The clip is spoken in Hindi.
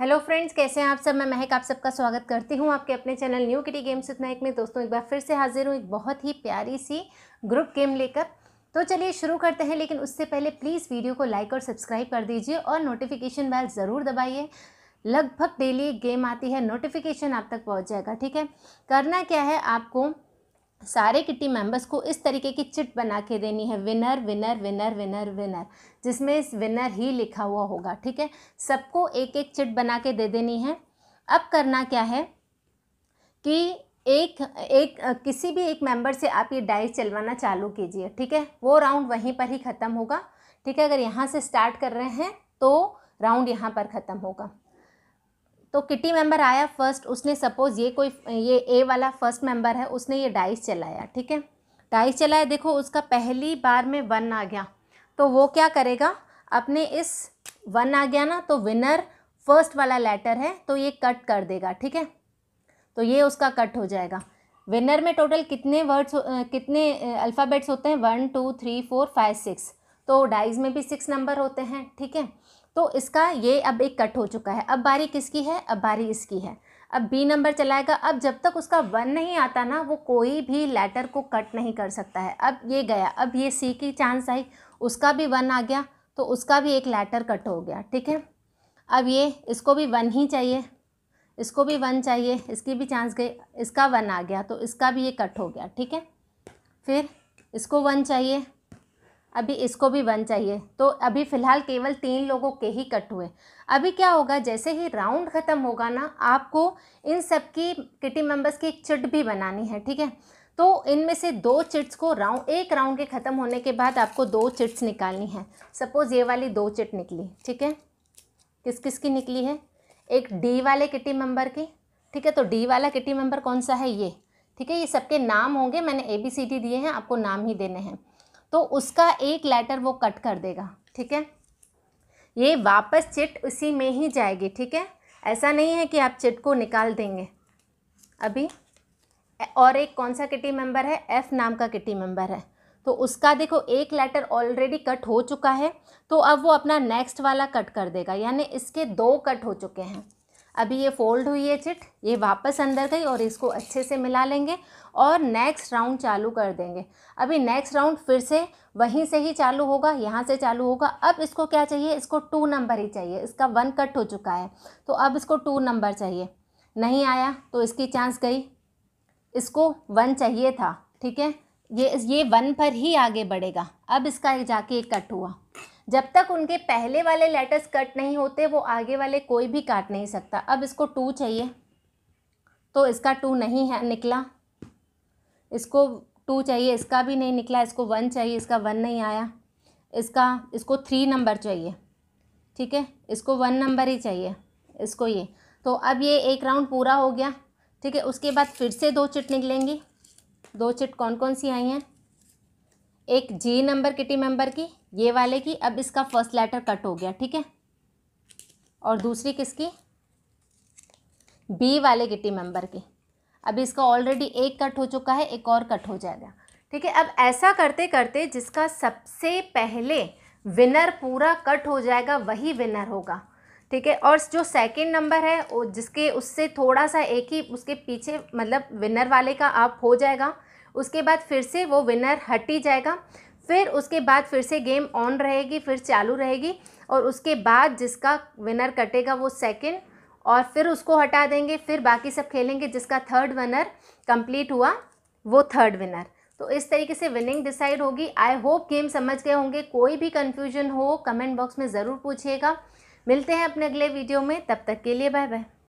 हेलो फ्रेंड्स कैसे हैं आप सब मैं महक आप सबका स्वागत करती हूं आपके अपने channel new kitty games with Mahak में दोस्तों एक बार फिर से हाजिर हूं एक बहुत ही प्यारी सी ग्रुप गेम लेकर तो चलिए शुरू करते हैं लेकिन उससे पहले प्लीज़ वीडियो को लाइक और सब्सक्राइब कर दीजिए और नोटिफिकेशन बैल ज़रूर दबाइए लगभग डेली गेम आती है नोटिफिकेशन आप तक पहुँच जाएगा ठीक है करना क्या है आपको सारे टीम मेंबर्स को इस तरीके की चिट बना के देनी है winner winner winner winner winner जिसमें इस विनर ही लिखा हुआ होगा ठीक है सबको एक एक चिट बना के दे देनी है अब करना क्या है कि एक एक किसी भी एक मेंबर से आप ये डाइस चलवाना चालू कीजिए ठीक है वो राउंड वहीं पर ही ख़त्म होगा ठीक है अगर यहाँ से स्टार्ट कर रहे हैं तो राउंड यहाँ पर ख़त्म होगा तो किटी मेंबर आया फर्स्ट उसने सपोज ये कोई ये ए वाला फर्स्ट मेंबर है उसने ये डाइस चलाया ठीक है डाइस चलाया देखो उसका पहली बार में वन आ गया तो वो क्या करेगा अपने इस वन आ गया ना तो विनर फर्स्ट वाला लेटर है तो ये कट कर देगा ठीक है तो ये उसका कट हो जाएगा विनर में टोटल कितने वर्ड्स कितने अल्फ़ाबेट्स होते हैं one two three four five six तो डाइज में भी सिक्स नंबर होते हैं ठीक है तो इसका ये अब एक कट हो चुका है अब बारी किसकी है अब बारी इसकी है अब बी नंबर चलाएगा अब जब तक उसका वन नहीं आता ना वो कोई भी लेटर को कट नहीं कर सकता है अब ये गया अब ये सी की चांस आई उसका भी वन आ गया तो उसका भी एक लेटर कट हो गया ठीक है अब ये इसको भी वन ही चाहिए इसको भी वन चाहिए इसकी भी चांस गई इसका वन आ गया तो इसका भी ये कट हो गया ठीक है फिर इसको वन चाहिए अभी इसको भी वन चाहिए तो अभी फ़िलहाल केवल तीन लोगों के ही कट हुए अभी क्या होगा जैसे ही राउंड ख़त्म होगा ना आपको इन सब की किटी मेंबर्स की एक चिट भी बनानी है ठीक है तो इनमें से दो चिट्स को राउंड एक राउंड के ख़त्म होने के बाद आपको दो चिट्स निकालनी है सपोज़ ये वाली दो चिट निकली ठीक है किस किस की निकली है एक डी वाले किटी मेंबर की ठीक है तो डी वाला किटी मेंबर कौन सा है ये ठीक है ये सबके नाम होंगे मैंने ए बी सी डी दिए हैं आपको नाम ही देने हैं तो उसका एक लेटर वो कट कर देगा ठीक है ये वापस चिट उसी में ही जाएगी ठीक है ऐसा नहीं है कि आप चिट को निकाल देंगे अभी और एक कौन सा किटी मेंबर है एफ़ नाम का किटी मेंबर है तो उसका देखो एक लेटर ऑलरेडी कट हो चुका है तो अब वो अपना नेक्स्ट वाला कट कर देगा यानी इसके दो कट हो चुके हैं अभी ये फोल्ड हुई है चिट ये वापस अंदर गई और इसको अच्छे से मिला लेंगे और नेक्स्ट राउंड चालू कर देंगे अभी नेक्स्ट राउंड फिर से वहीं से ही चालू होगा यहाँ से चालू होगा अब इसको क्या चाहिए इसको टू नंबर ही चाहिए इसका वन कट हो चुका है तो अब इसको टू नंबर चाहिए नहीं आया तो इसकी चांस गई इसको वन चाहिए था ठीक है ये ये वन पर ही आगे बढ़ेगा अब इसका जाके एक कट हुआ जब तक उनके पहले वाले लेटर्स कट नहीं होते वो आगे वाले कोई भी काट नहीं सकता अब इसको टू चाहिए तो इसका टू नहीं है निकला इसको टू चाहिए इसका भी नहीं निकला इसको वन चाहिए इसका वन नहीं आया इसका इसको थ्री नंबर चाहिए ठीक है इसको वन नंबर ही चाहिए इसको ये तो अब ये एक राउंड पूरा हो गया ठीक है उसके बाद फिर से दो चिट निकलेंगी दो चिट कौन कौन सी आई हैं एक जी नंबर किटी मेंबर की ये वाले की अब इसका फर्स्ट लेटर कट हो गया ठीक है और दूसरी किसकी बी वाले टीम मेंबर की अभी इसका ऑलरेडी एक कट हो चुका है एक और कट हो जाएगा ठीक है अब ऐसा करते करते जिसका सबसे पहले विनर पूरा कट हो जाएगा वही विनर होगा ठीक है और जो सेकंड नंबर है वो जिसके उससे थोड़ा सा एक ही उसके पीछे मतलब विनर वाले का आप हो जाएगा उसके बाद फिर से वो विनर हट ही जाएगा फिर उसके बाद फिर से गेम ऑन रहेगी फिर चालू रहेगी और उसके बाद जिसका विनर कटेगा वो सेकेंड और फिर उसको हटा देंगे फिर बाकी सब खेलेंगे जिसका थर्ड विनर कंप्लीट हुआ वो थर्ड विनर तो इस तरीके से विनिंग डिसाइड होगी आई होप गेम समझ गए होंगे कोई भी कन्फ्यूजन हो कमेंट बॉक्स में ज़रूर पूछिएगा मिलते हैं अपने अगले वीडियो में तब तक के लिए बाय बाय